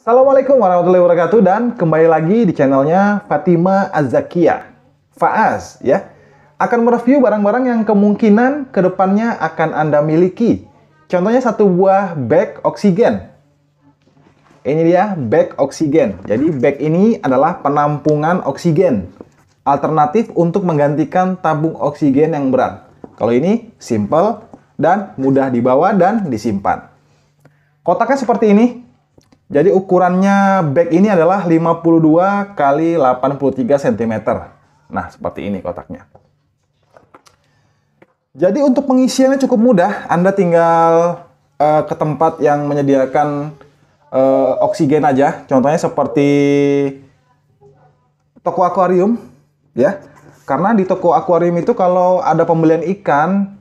Assalamualaikum warahmatullahi wabarakatuh dan kembali lagi di channelnya Fatima Azakia Faaz ya akan mereview barang-barang yang kemungkinan kedepannya akan Anda miliki. Contohnya satu buah bag oksigen. Ini dia bag oksigen. Jadi bag ini adalah penampungan oksigen. Alternatif untuk menggantikan tabung oksigen yang berat. Kalau ini simple dan mudah dibawa dan disimpan. Kotaknya seperti ini, jadi ukurannya bag ini adalah 52 kali 83 cm. Nah, seperti ini kotaknya. Jadi untuk pengisiannya cukup mudah. Anda tinggal uh, ke tempat yang menyediakan uh, oksigen aja. Contohnya seperti toko akuarium, ya. Karena di toko akuarium itu kalau ada pembelian ikan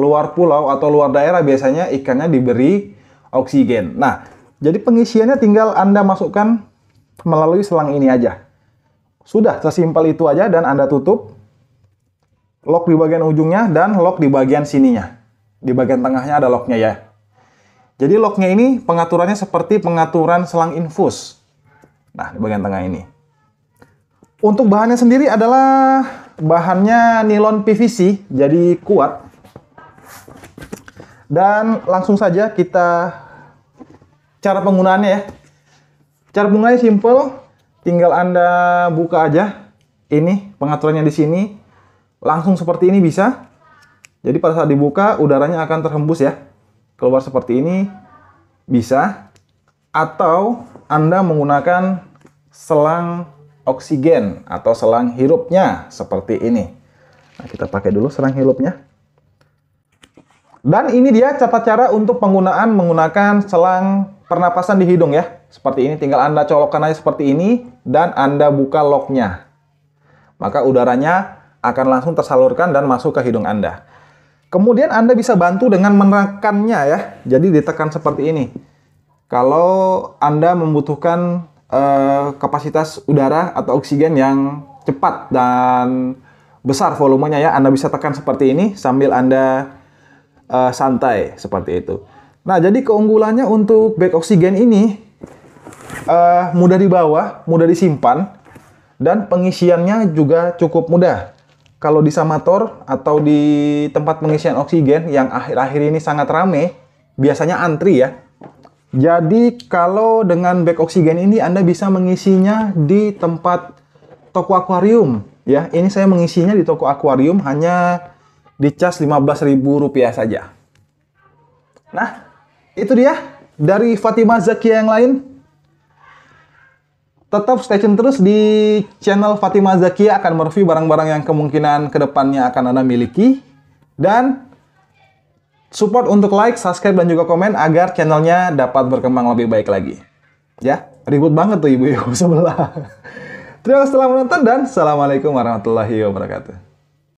luar pulau atau luar daerah biasanya ikannya diberi oksigen. Nah, jadi pengisiannya tinggal Anda masukkan melalui selang ini aja. Sudah, sesimpel itu aja dan Anda tutup. Lock di bagian ujungnya dan lock di bagian sininya. Di bagian tengahnya ada locknya ya. Jadi locknya ini pengaturannya seperti pengaturan selang infus. Nah, di bagian tengah ini. Untuk bahannya sendiri adalah bahannya nilon PVC, jadi kuat. Dan langsung saja kita cara penggunaannya ya. Cara penggunaannya simple, tinggal Anda buka aja ini pengaturannya di sini. Langsung seperti ini bisa. Jadi pada saat dibuka udaranya akan terhembus ya. Keluar seperti ini bisa atau Anda menggunakan selang oksigen atau selang hirupnya seperti ini. Nah, kita pakai dulu selang hirupnya. Dan ini dia cara cara untuk penggunaan menggunakan selang pernapasan di hidung ya. Seperti ini, tinggal Anda colokkan aja seperti ini, dan Anda buka locknya. Maka udaranya akan langsung tersalurkan dan masuk ke hidung Anda. Kemudian Anda bisa bantu dengan menekannya ya. Jadi ditekan seperti ini. Kalau Anda membutuhkan eh, kapasitas udara atau oksigen yang cepat dan besar volumenya ya, Anda bisa tekan seperti ini sambil Anda eh, santai seperti itu. Nah, jadi keunggulannya untuk back oksigen ini uh, mudah dibawa, mudah disimpan, dan pengisiannya juga cukup mudah. Kalau di samator atau di tempat pengisian oksigen yang akhir-akhir ini sangat rame, biasanya antri ya. Jadi kalau dengan back oksigen ini Anda bisa mengisinya di tempat toko akuarium ya. Ini saya mengisinya di toko akuarium hanya di cas 15000 rupiah saja. Nah, itu dia dari Fatimah Zakia yang lain. Tetap stay tune terus di channel Fatimah Zakia akan mereview barang-barang yang kemungkinan kedepannya akan Anda miliki. Dan support untuk like, subscribe, dan juga komen agar channelnya dapat berkembang lebih baik lagi. Ya, ribut banget tuh ibu-ibu sebelah. Terima kasih telah menonton dan Assalamualaikum warahmatullahi wabarakatuh.